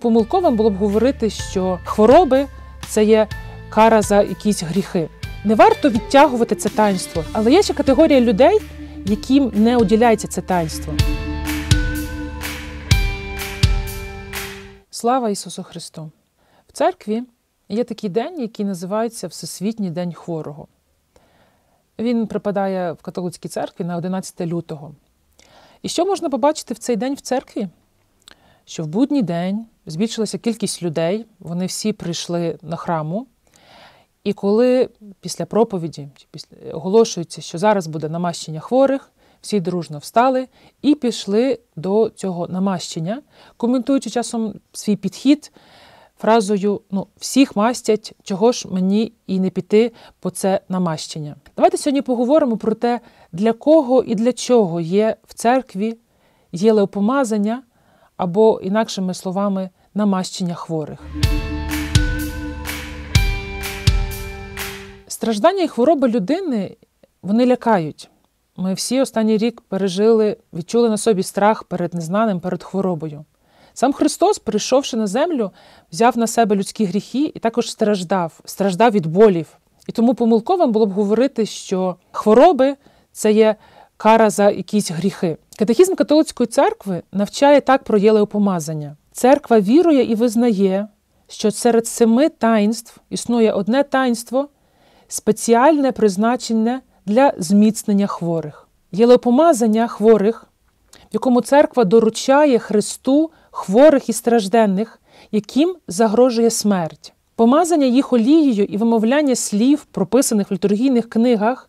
Помилковим було б говорити, що хвороби це є кара за якісь гріхи. Не варто відтягувати це таїнство, але є ще категорія людей, яким не уділяється це таїнство. Слава Ісусу Христу! В церкві є такий день, який називається Всесвітній день хворого. Він припадає в католицькій церкві на 11 лютого. І що можна побачити в цей день в церкві? що в будній день збільшилася кількість людей, вони всі прийшли на храму. І коли після проповіді після, оголошується, що зараз буде намащення хворих, всі дружно встали і пішли до цього намащення, коментуючи часом свій підхід фразою Ну, всіх мастять, чого ж мені і не піти по це намащення. Давайте сьогодні поговоримо про те, для кого і для чого є в церкві є леопомазання або, інакшими словами, намащення хворих. Страждання і хвороби людини вони лякають. Ми всі останній рік пережили, відчули на собі страх перед незнаним, перед хворобою. Сам Христос, прийшовши на землю, взяв на себе людські гріхи і також страждав, страждав від болів. І тому помилковим було б говорити, що хвороби це є кара за якісь гріхи. Катехізм католицької церкви навчає так про єлеопомазання. Церква вірує і визнає, що серед семи таїнств існує одне таїнство, спеціальне призначення для зміцнення хворих. Єлеопомазання хворих, в якому церква доручає Христу хворих і стражденних, яким загрожує смерть. Помазання їх олією і вимовляння слів, прописаних в літургійних книгах,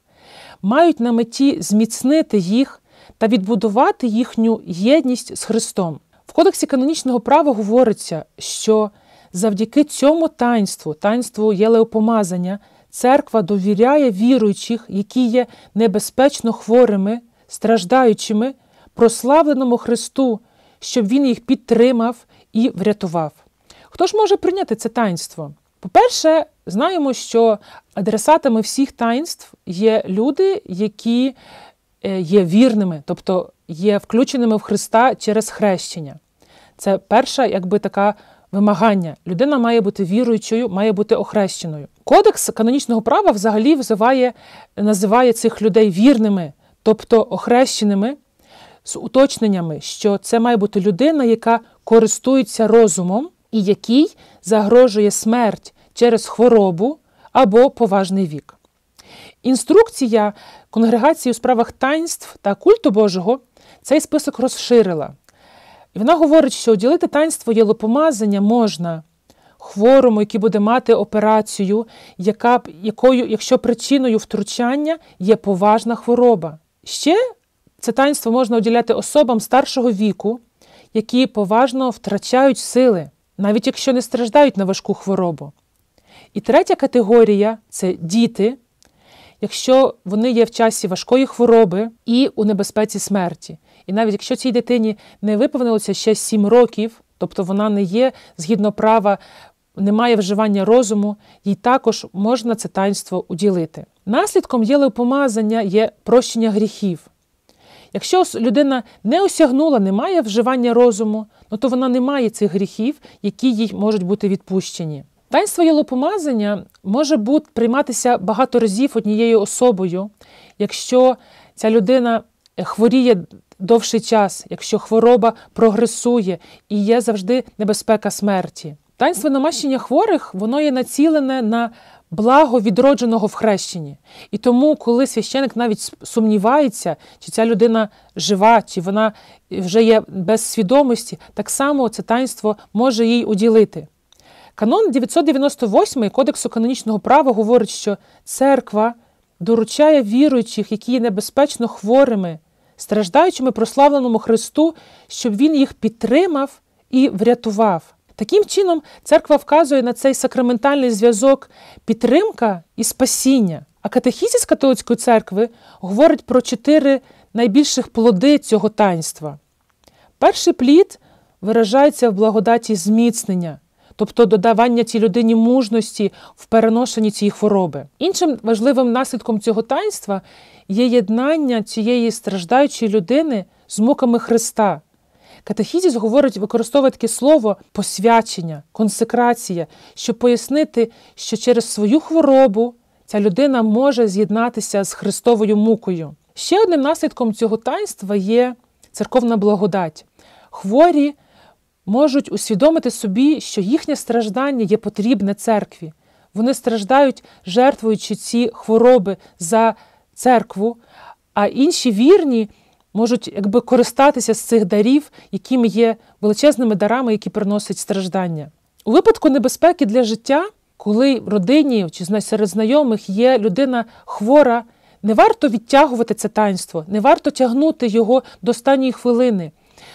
мають на меті зміцнити їх та відбудувати їхню єдність з Христом. В Кодексі канонічного права говориться, що завдяки цьому таїнству, таїнству єлеопомазання, церква довіряє віруючих, які є небезпечно хворими, страждаючими, прославленому Христу, щоб Він їх підтримав і врятував. Хто ж може прийняти це таїнство? По-перше, знаємо, що адресатами всіх таїнств є люди, які е, є вірними, тобто є включеними в Христа через хрещення. Це перша, якби така вимагання. Людина має бути віруючою, має бути охрещеною. Кодекс канонічного права взагалі взиває, називає цих людей вірними, тобто охрещеними, з уточненнями, що це має бути людина, яка користується розумом і якій загрожує смерть через хворобу або поважний вік. Інструкція конгрегації у справах таїнств та культу Божого цей список розширила. І вона говорить, що уділити таїнство єлопомазання можна хворому, який буде мати операцію, яка, якою, якщо причиною втручання є поважна хвороба. Ще це таїнство можна уділяти особам старшого віку, які поважно втрачають сили, навіть якщо не страждають на важку хворобу. І третя категорія це діти, якщо вони є в часі важкої хвороби і у небезпеці смерті. І навіть якщо цій дитині не виповнилося ще 7 років, тобто вона не є згідно права, немає вживання розуму, їй також можна це таїнство уділити. Наслідком єлеопомазання є прощення гріхів. Якщо людина не осягнула, не має вживання розуму, ну то вона не має цих гріхів, які їй можуть бути відпущені. Таїнство єлопомазання може бути прийматися багато разів однією особою, якщо ця людина е, хворіє довший час, якщо хвороба прогресує і є завжди небезпека смерті. Таїнство намащення хворих воно є націлене на благо відродженого в хрещенні. І тому, коли священик навіть сумнівається, чи ця людина жива, чи вона вже є без свідомості, так само це таїнство може їй уділити. Канон 998 Кодексу канонічного права говорить, що церква доручає віруючих, які є небезпечно хворими, страждаючими прославленому Христу, щоб Він їх підтримав і врятував. Таким чином, церква вказує на цей сакраментальний зв'язок підтримка і спасіння. А катехізіс католицької церкви говорить про чотири найбільших плоди цього таїнства. Перший плід виражається в благодаті зміцнення, тобто додавання цій людині мужності в переношенні цієї хвороби. Іншим важливим наслідком цього таїнства є єднання цієї страждаючої людини з муками Христа. Катехізіс говорить, використовує таке слово посвячення, консекрація, щоб пояснити, що через свою хворобу ця людина може з'єднатися з Христовою мукою. Ще одним наслідком цього таїнства є церковна благодать. Хворі можуть усвідомити собі, що їхнє страждання є потрібне церкві. Вони страждають, жертвуючи ці хвороби за церкву, а інші вірні можуть якби користатися з цих дарів, якими є величезними дарами, які приносять страждання. У випадку небезпеки для життя, коли в родині чи серед знайомих є людина хвора, не варто відтягувати це таїнство, не варто тягнути його до останньої хвилини.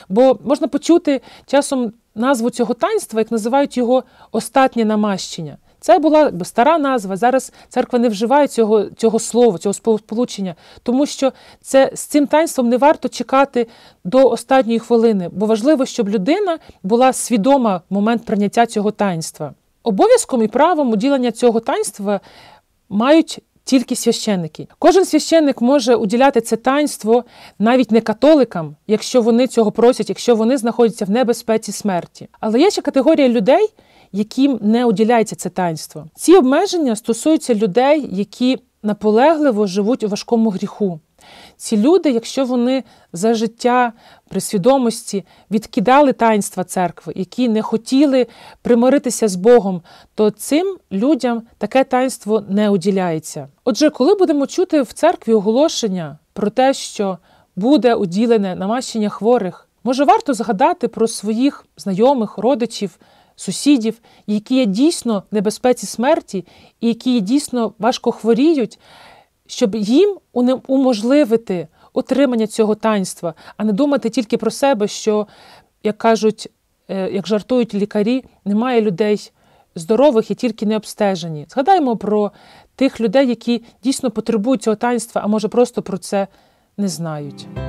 Бо можна почути часом назву цього таїнства, як називають його останнє намащення. Це була стара назва. Зараз церква не вживає цього цього слова, цього сполучення, тому що це з цим таїнством не варто чекати до останньої хвилини, бо важливо, щоб людина була свідома в момент прийняття цього таїнства. Обов'язком і правом уділення цього таїнства мають. Тільки священики. Кожен священник може уділяти це таїнство навіть не католикам, якщо вони цього просять, якщо вони знаходяться в небезпеці смерті. Але є ще категорія людей, яким не уділяється це таїнство. Ці обмеження стосуються людей, які наполегливо живуть у важкому гріху. Ці люди, якщо вони за життя при свідомості відкидали таїнства церкви, які не хотіли примиритися з Богом, то цим людям таке таїнство не уділяється. Отже, коли будемо чути в церкві оголошення про те, що буде уділене намащення хворих, може варто згадати про своїх знайомих, родичів, сусідів, які є дійсно в небезпеці смерті, і які дійсно важко хворіють, щоб їм уможливити отримання цього таїнства, а не думати тільки про себе, що, як кажуть, е, як жартують лікарі, немає людей здорових і тільки не обстежені. Згадаємо про тих людей, які дійсно потребують цього таїнства, а може просто про це не знають.